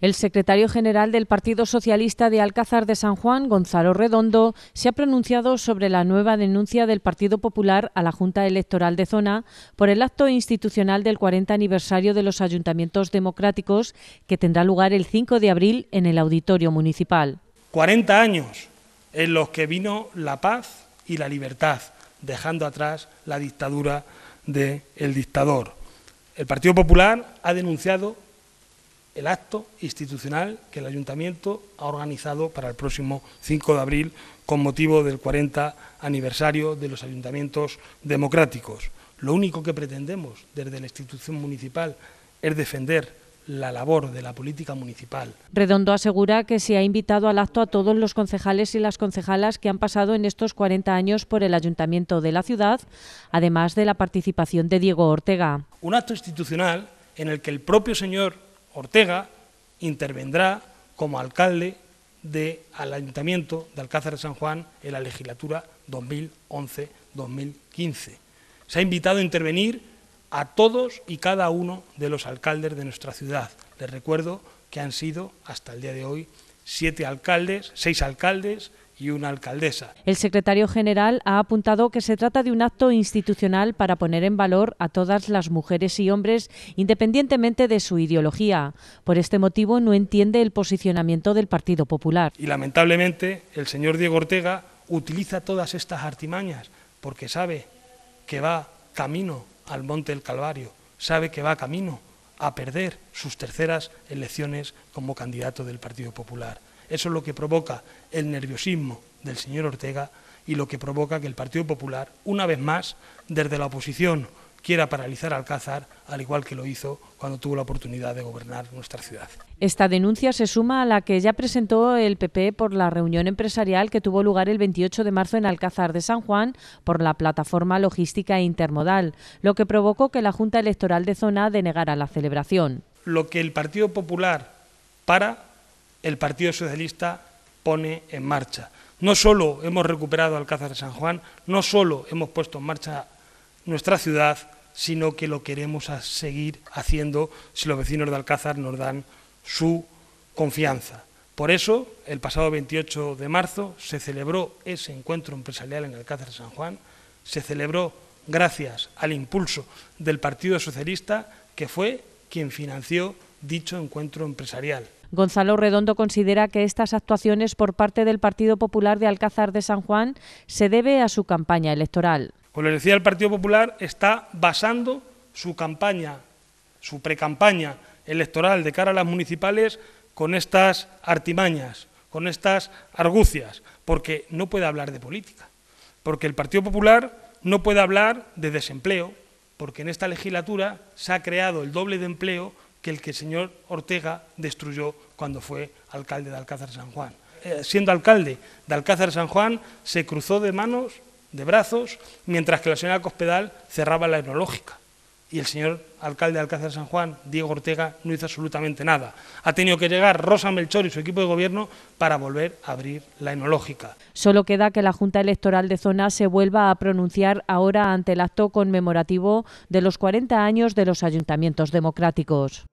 El secretario general del Partido Socialista de Alcázar de San Juan, Gonzalo Redondo, se ha pronunciado sobre la nueva denuncia del Partido Popular a la Junta Electoral de Zona por el acto institucional del 40 aniversario de los ayuntamientos democráticos que tendrá lugar el 5 de abril en el Auditorio Municipal. 40 años en los que vino la paz y la libertad, dejando atrás la dictadura del dictador. El Partido Popular ha denunciado el acto institucional que el Ayuntamiento ha organizado para el próximo 5 de abril con motivo del 40 aniversario de los ayuntamientos democráticos. Lo único que pretendemos desde la institución municipal es defender la labor de la política municipal. Redondo asegura que se ha invitado al acto a todos los concejales y las concejalas que han pasado en estos 40 años por el ayuntamiento de la ciudad, además de la participación de Diego Ortega. Un acto institucional en el que el propio señor Ortega intervendrá como alcalde del Ayuntamiento de Alcázar de San Juan en la legislatura 2011-2015. Se ha invitado a intervenir a todos y cada uno de los alcaldes de nuestra ciudad. Les recuerdo que han sido, hasta el día de hoy, siete alcaldes, seis alcaldes y una alcaldesa. El secretario general ha apuntado que se trata de un acto institucional para poner en valor a todas las mujeres y hombres independientemente de su ideología. Por este motivo no entiende el posicionamiento del Partido Popular. Y lamentablemente el señor Diego Ortega utiliza todas estas artimañas porque sabe que va camino al Monte del Calvario, sabe que va camino a perder sus terceras elecciones como candidato del Partido Popular. Eso es lo que provoca el nerviosismo del señor Ortega y lo que provoca que el Partido Popular, una vez más, desde la oposición, quiera paralizar Alcázar, al igual que lo hizo cuando tuvo la oportunidad de gobernar nuestra ciudad. Esta denuncia se suma a la que ya presentó el PP por la reunión empresarial que tuvo lugar el 28 de marzo en Alcázar de San Juan por la plataforma logística intermodal, lo que provocó que la Junta Electoral de Zona denegara la celebración. Lo que el Partido Popular para el Partido Socialista pone en marcha. No solo hemos recuperado Alcázar de San Juan, no solo hemos puesto en marcha nuestra ciudad, sino que lo queremos seguir haciendo si los vecinos de Alcázar nos dan su confianza. Por eso, el pasado 28 de marzo se celebró ese encuentro empresarial en Alcázar de San Juan, se celebró gracias al impulso del Partido Socialista, que fue quien financió dicho encuentro empresarial. Gonzalo Redondo considera que estas actuaciones por parte del Partido Popular de Alcázar de San Juan se debe a su campaña electoral. Como le decía, el Partido Popular está basando su campaña, su precampaña electoral de cara a las municipales con estas artimañas, con estas argucias, porque no puede hablar de política, porque el Partido Popular no puede hablar de desempleo, porque en esta legislatura se ha creado el doble de empleo el que el señor Ortega destruyó cuando fue alcalde de Alcázar San Juan. Eh, siendo alcalde de Alcázar San Juan, se cruzó de manos, de brazos, mientras que la señora Cospedal cerraba la enológica. Y el señor alcalde de Alcázar San Juan, Diego Ortega, no hizo absolutamente nada. Ha tenido que llegar Rosa Melchor y su equipo de gobierno para volver a abrir la enológica. Solo queda que la Junta Electoral de Zona se vuelva a pronunciar ahora ante el acto conmemorativo de los 40 años de los ayuntamientos democráticos.